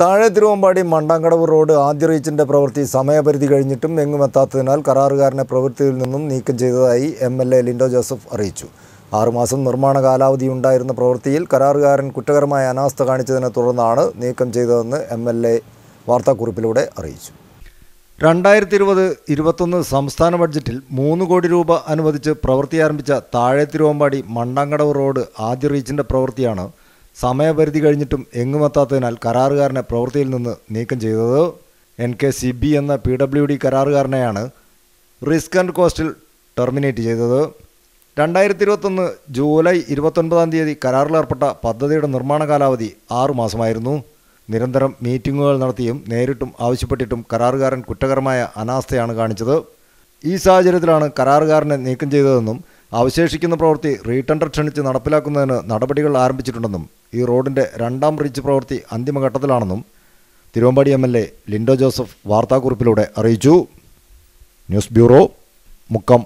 താഴെ തിരുവമ്പാടി മണ്ടാങ്കടവ് റോഡ് ആദ്യ റീച്ചിൻ്റെ പ്രവൃത്തി സമയപരിധി കഴിഞ്ഞിട്ടും എങ്ങുമെത്താത്തതിനാൽ കരാറുകാരനെ പ്രവൃത്തിയിൽ നിന്നും നീക്കം ചെയ്തതായി M L A Lindo Joseph അറിയിച്ചു ആറുമാസം നിർമ്മാണ കാലാവധി ഉണ്ടായിരുന്ന പ്രവൃത്തിയിൽ കരാറുകാരൻ കുറ്റകരമായ അനാസ്ഥ കാണിച്ചതിനെ തുടർന്നാണ് നീക്കം ചെയ്തതെന്ന് എം എൽ എ വാർത്താക്കുറിപ്പിലൂടെ അറിയിച്ചു രണ്ടായിരത്തി ഇരുപത് ഇരുപത്തൊന്ന് സംസ്ഥാന ബഡ്ജറ്റിൽ മൂന്ന് കോടി രൂപ അനുവദിച്ച് പ്രവൃത്തി ആരംഭിച്ച താഴെ തിരുവമ്പാടി മണ്ടാങ്കടവ് റോഡ് ആദ്യ റീച്ചിൻ്റെ പ്രവൃത്തിയാണ് സമയപരിധി കഴിഞ്ഞിട്ടും എങ്ങുമെത്താത്തതിനാൽ കരാറുകാരനെ പ്രവൃത്തിയിൽ നിന്ന് നീക്കം ചെയ്തത് എൻ കെ സി ബി എന്ന പി ഡബ്ല്യു ഡി കരാറുകാരനെയാണ് റിസ്ക് ആൻഡ് കോസ്റ്റിൽ ടെർമിനേറ്റ് ചെയ്തത് രണ്ടായിരത്തി ഇരുപത്തൊന്ന് ജൂലൈ ഇരുപത്തൊൻപതാം തീയതി കരാറിലേർപ്പെട്ട പദ്ധതിയുടെ നിർമ്മാണ കാലാവധി ആറു മാസമായിരുന്നു നിരന്തരം മീറ്റിങ്ങുകൾ നടത്തിയും നേരിട്ടും ആവശ്യപ്പെട്ടിട്ടും കരാറുകാരൻ കുറ്റകരമായ അനാസ്ഥയാണ് കാണിച്ചത് ഈ സാഹചര്യത്തിലാണ് കരാറുകാരനെ നീക്കം ചെയ്തതെന്നും അവശേഷിക്കുന്ന പ്രവൃത്തി റീടെൻഡർ ക്ഷണിച്ച് നടപ്പിലാക്കുന്നതിന് നടപടികൾ ആരംഭിച്ചിട്ടുണ്ടെന്നും ഈ റോഡിൻ്റെ രണ്ടാം ബ്രിഡ്ജ് പ്രവൃത്തി അന്തിമഘട്ടത്തിലാണെന്നും Thiruvambady M L A Lindo Joseph വാർത്താക്കുറിപ്പിലൂടെ അറിയിച്ചു ന്യൂസ് ബ്യൂറോ മുക്കം